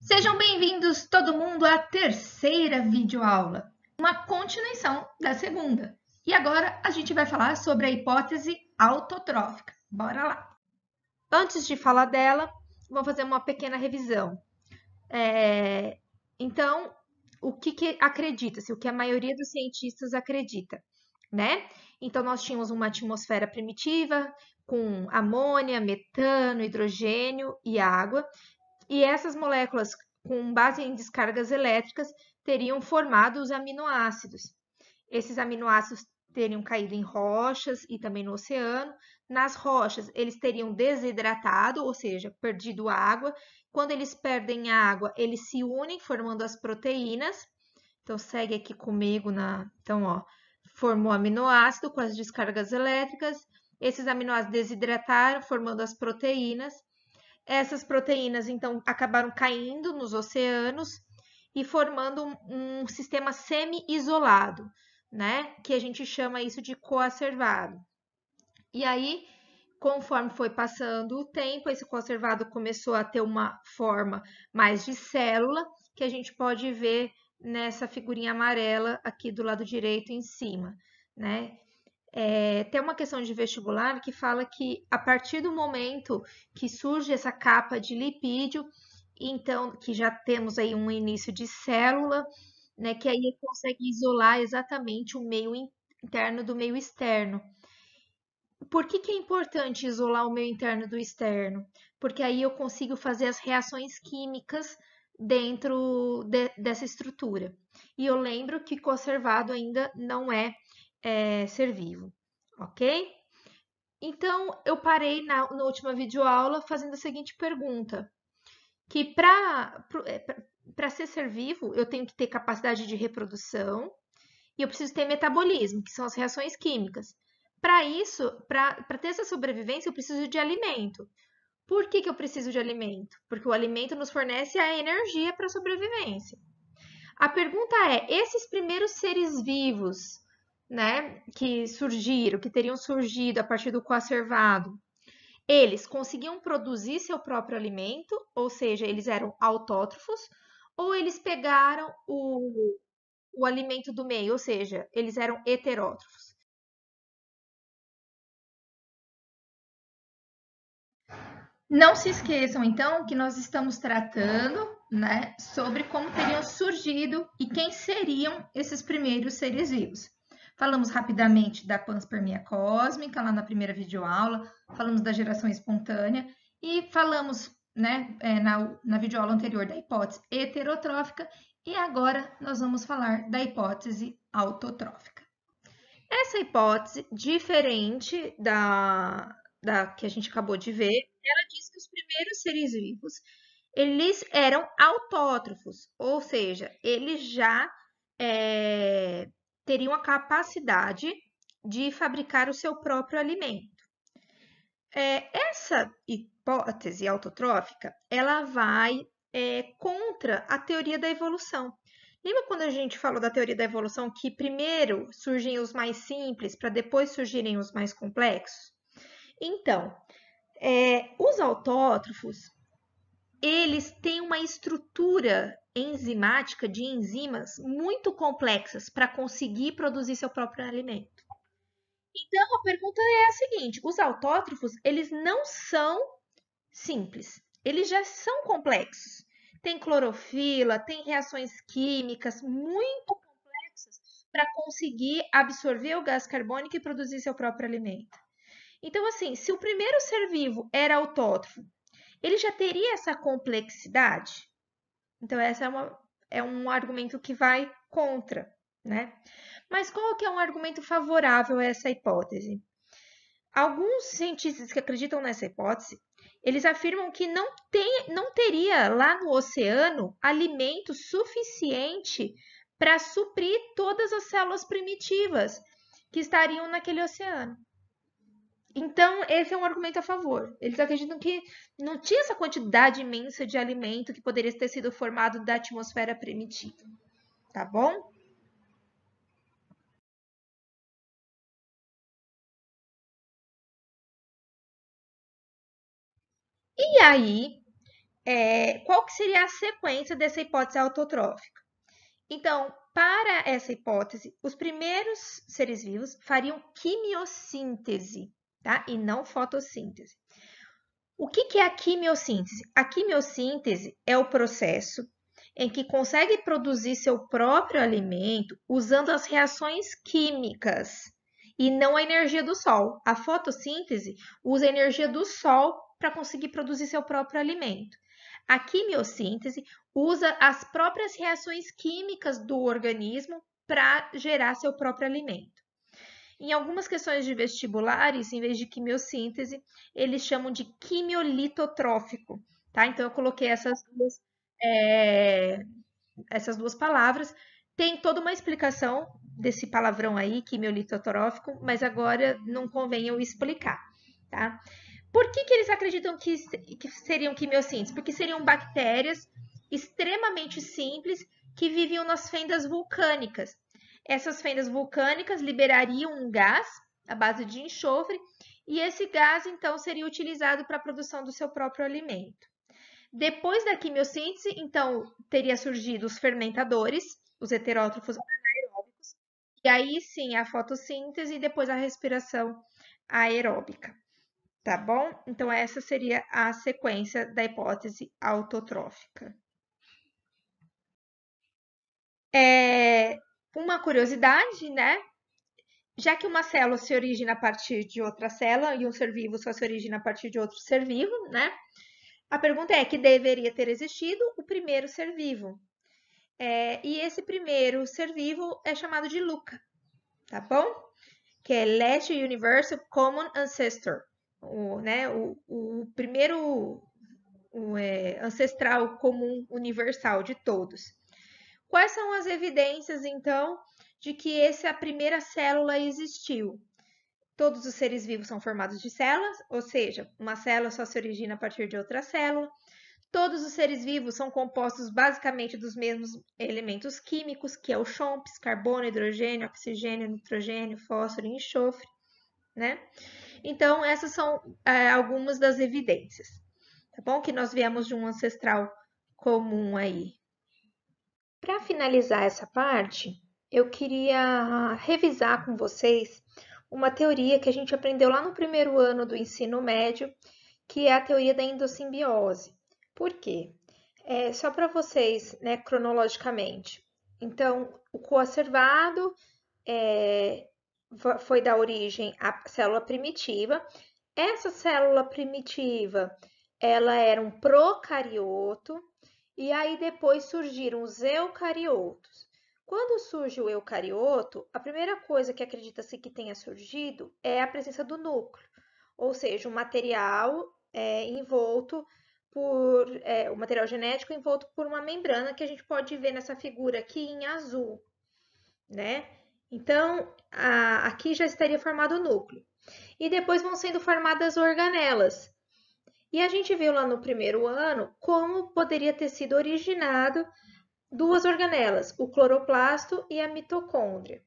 Sejam bem-vindos todo mundo à terceira videoaula, uma continuação da segunda. E agora a gente vai falar sobre a hipótese autotrófica. Bora lá! Antes de falar dela, vou fazer uma pequena revisão. É... Então, o que, que acredita-se, o que a maioria dos cientistas acredita, né? Então, nós tínhamos uma atmosfera primitiva com amônia, metano, hidrogênio e água, e essas moléculas com base em descargas elétricas teriam formado os aminoácidos. Esses aminoácidos teriam caído em rochas e também no oceano. Nas rochas, eles teriam desidratado, ou seja, perdido água. Quando eles perdem água, eles se unem formando as proteínas. Então, segue aqui comigo na. Então, ó, formou aminoácido com as descargas elétricas. Esses aminoácidos desidrataram, formando as proteínas. Essas proteínas, então, acabaram caindo nos oceanos e formando um, um sistema semi-isolado, né? Que a gente chama isso de coacervado. E aí, conforme foi passando o tempo, esse coacervado começou a ter uma forma mais de célula, que a gente pode ver nessa figurinha amarela aqui do lado direito em cima, né? é, tem uma questão de vestibular que fala que a partir do momento que surge essa capa de lipídio, então que já temos aí um início de célula, né, que aí consegue isolar exatamente o meio interno do meio externo. Por que, que é importante isolar o meio interno do externo? Porque aí eu consigo fazer as reações químicas dentro de, dessa estrutura. E eu lembro que conservado ainda não é é, ser vivo, ok? Então, eu parei na, na última videoaula fazendo a seguinte pergunta, que para é, ser ser vivo, eu tenho que ter capacidade de reprodução e eu preciso ter metabolismo, que são as reações químicas. Para isso, para ter essa sobrevivência, eu preciso de alimento. Por que, que eu preciso de alimento? Porque o alimento nos fornece a energia para a sobrevivência. A pergunta é: esses primeiros seres vivos, né, que surgiram, que teriam surgido a partir do coacervado, eles conseguiam produzir seu próprio alimento, ou seja, eles eram autótrofos, ou eles pegaram o, o alimento do meio, ou seja, eles eram heterótrofos. Não se esqueçam, então, que nós estamos tratando né, sobre como teriam surgido e quem seriam esses primeiros seres vivos. Falamos rapidamente da panspermia cósmica lá na primeira videoaula, falamos da geração espontânea e falamos né, é, na, na videoaula anterior da hipótese heterotrófica e agora nós vamos falar da hipótese autotrófica. Essa hipótese, diferente da, da que a gente acabou de ver, ela diz que os primeiros seres vivos eles eram autótrofos, ou seja, eles já é, teriam a capacidade de fabricar o seu próprio alimento. É, essa hipótese autotrófica, ela vai é, contra a teoria da evolução. Lembra quando a gente falou da teoria da evolução que primeiro surgem os mais simples para depois surgirem os mais complexos? Então, é, os autótrofos, eles têm uma estrutura enzimática de enzimas muito complexas para conseguir produzir seu próprio alimento. Então, a pergunta é a seguinte: os autótrofos, eles não são simples. Eles já são complexos. Tem clorofila, tem reações químicas muito complexas para conseguir absorver o gás carbônico e produzir seu próprio alimento. Então, assim, se o primeiro ser vivo era autótrofo ele já teria essa complexidade? Então, essa é, é um argumento que vai contra, né? Mas qual que é um argumento favorável a essa hipótese? Alguns cientistas que acreditam nessa hipótese, eles afirmam que não, tem, não teria lá no oceano alimento suficiente para suprir todas as células primitivas que estariam naquele oceano. Então, esse é um argumento a favor. Eles acreditam que não tinha essa quantidade imensa de alimento que poderia ter sido formado da atmosfera primitiva. Tá bom? E aí, é, qual que seria a sequência dessa hipótese autotrófica? Então, para essa hipótese, os primeiros seres vivos fariam quimiossíntese, tá? E não fotossíntese. O que, que é a quimiossíntese? A quimiossíntese é o processo em que consegue produzir seu próprio alimento usando as reações químicas e não a energia do sol. A fotossíntese usa a energia do sol para conseguir produzir seu próprio alimento. A quimiossíntese usa as próprias reações químicas do organismo para gerar seu próprio alimento. Em algumas questões de vestibulares, em vez de quimiossíntese, eles chamam de quimiolitotrófico, tá? Então, eu coloquei essas duas, é, essas duas palavras. Tem toda uma explicação desse palavrão aí, quimiolitotrófico, mas agora não convém eu explicar, tá? Por que, que eles acreditam que, que seriam quimiossíntese? Porque seriam bactérias extremamente simples que viviam nas fendas vulcânicas. Essas fendas vulcânicas liberariam um gás à base de enxofre e esse gás então seria utilizado para a produção do seu próprio alimento. Depois da quimiossíntese, então, teria surgido os fermentadores, os heterótrofos anaeróbicos, e aí sim a fotossíntese e depois a respiração aeróbica. Tá bom? Então, essa seria a sequência da hipótese autotrófica. uma curiosidade, né? Já que uma célula se origina a partir de outra célula e um ser vivo só se origina a partir de outro ser vivo, né? A pergunta é que deveria ter existido o primeiro ser vivo. É, e esse primeiro ser vivo é chamado de Luca, tá bom? Que é Last Universal Common Ancestor. O, né, o, o primeiro o, é, ancestral comum universal de todos. Quais são as evidências, então, de que essa primeira célula existiu? Todos os seres vivos são formados de células, ou seja, uma célula só se origina a partir de outra célula. Todos os seres vivos são compostos basicamente dos mesmos elementos químicos, que é o chomps, carbono, hidrogênio, oxigênio, nitrogênio, fósforo e enxofre, né? Então, essas são é, algumas das evidências, tá bom? Que nós viemos de um ancestral comum aí, para finalizar essa parte, eu queria revisar com vocês uma teoria que a gente aprendeu lá no primeiro ano do ensino médio, que é a teoria da endossimbiose. Por quê? É, só para vocês, né, cronologicamente. Então, o coacervado é, foi da origem à célula primitiva. Essa célula primitiva, ela era um procarioto, e aí depois surgiram os eucariotos. Quando surge o eucarioto, a primeira coisa que acredita-se que tenha surgido é a presença do núcleo, ou seja, o material é, envolto por é, o material genético envolto por uma membrana que a gente pode ver nessa figura aqui em azul, né? Então, a, aqui já estaria formado o núcleo. E depois vão sendo formadas organelas, e a gente viu lá no primeiro ano como poderia ter sido originado duas organelas, o cloroplasto e a mitocôndria.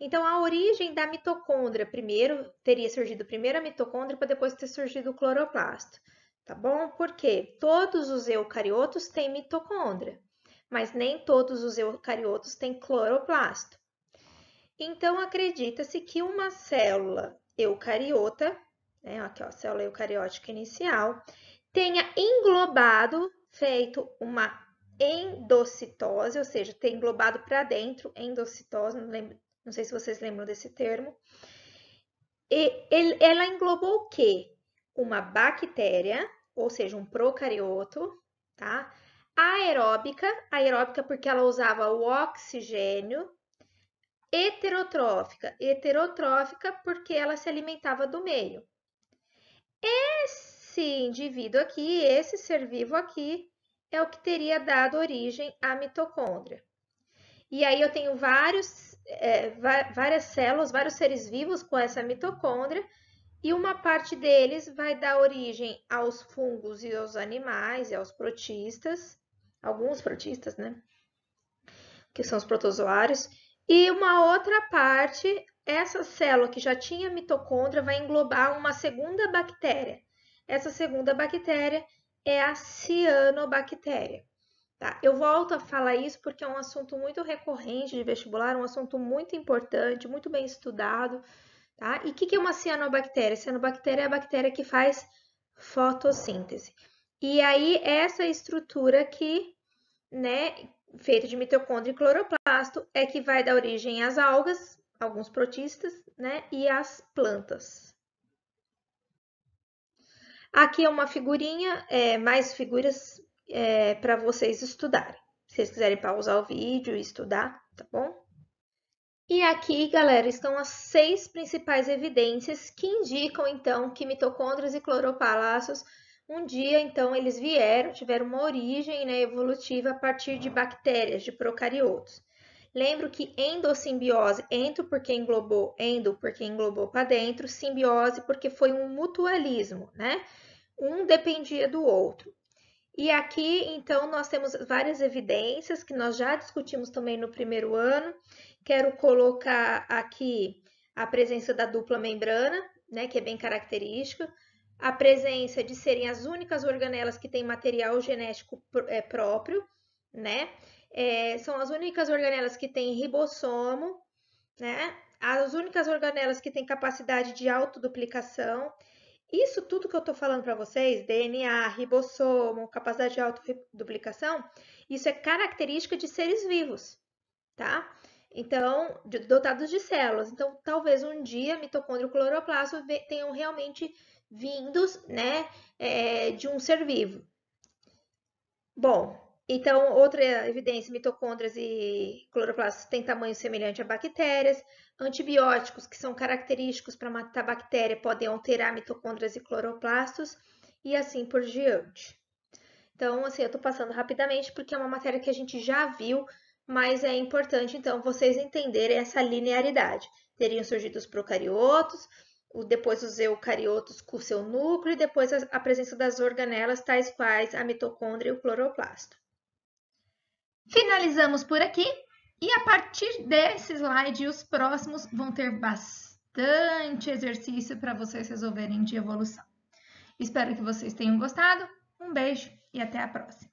Então, a origem da mitocôndria, primeiro teria surgido primeiro a mitocôndria para depois ter surgido o cloroplasto, tá bom? Porque todos os eucariotos têm mitocôndria, mas nem todos os eucariotos têm cloroplasto. Então, acredita-se que uma célula eucariota né, aqui ó, célula eucariótica inicial, tenha englobado, feito uma endocitose, ou seja, ter englobado para dentro, endocitose, não, lembro, não sei se vocês lembram desse termo. E ele, ela englobou o quê? Uma bactéria, ou seja, um procarioto, tá? Aeróbica, aeróbica porque ela usava o oxigênio, heterotrófica, heterotrófica porque ela se alimentava do meio. Esse indivíduo aqui, esse ser vivo aqui, é o que teria dado origem à mitocôndria. E aí eu tenho vários, é, várias células, vários seres vivos com essa mitocôndria, e uma parte deles vai dar origem aos fungos e aos animais, e aos protistas, alguns protistas, né? Que são os protozoários, e uma outra parte essa célula que já tinha mitocôndria vai englobar uma segunda bactéria. Essa segunda bactéria é a cianobactéria. Tá? Eu volto a falar isso porque é um assunto muito recorrente de vestibular, um assunto muito importante, muito bem estudado. Tá? E o que, que é uma cianobactéria? Cianobactéria é a bactéria que faz fotossíntese. E aí, essa estrutura aqui, né, feita de mitocôndria e cloroplasto, é que vai dar origem às algas, alguns protistas, né, e as plantas. Aqui é uma figurinha, é, mais figuras é, para vocês estudarem. Se vocês quiserem pausar o vídeo e estudar, tá bom? E aqui, galera, estão as seis principais evidências que indicam, então, que mitocôndrias e cloropalácios, um dia, então, eles vieram, tiveram uma origem né, evolutiva a partir de bactérias, de procariotos. Lembro que endossimbiose, entro porque englobou, endo porque englobou para dentro, simbiose porque foi um mutualismo, né? Um dependia do outro. E aqui, então, nós temos várias evidências que nós já discutimos também no primeiro ano. Quero colocar aqui a presença da dupla membrana, né, que é bem característica, a presença de serem as únicas organelas que têm material genético é, próprio, né? é, são as únicas organelas que têm ribossomo, né? As únicas organelas que têm capacidade de autoduplicação. Isso tudo que eu estou falando para vocês, DNA, ribossomo, capacidade de autoduplicação, isso é característica de seres vivos, tá? Então, dotados de células. Então, talvez um dia mitocôndrio e cloroplasto tenham realmente vindos, né, é, de um ser vivo. Bom, então, outra evidência, mitocôndrias e cloroplastos têm tamanho semelhante a bactérias. Antibióticos, que são característicos para matar bactéria, podem alterar mitocôndrias e cloroplastos e assim por diante. Então, assim, eu estou passando rapidamente porque é uma matéria que a gente já viu, mas é importante, então, vocês entenderem essa linearidade. Teriam surgido os procariotos, depois os eucariotos com seu núcleo e depois a presença das organelas, tais quais a mitocôndria e o cloroplasto. Finalizamos por aqui e a partir desse slide, os próximos vão ter bastante exercício para vocês resolverem de evolução. Espero que vocês tenham gostado. Um beijo e até a próxima!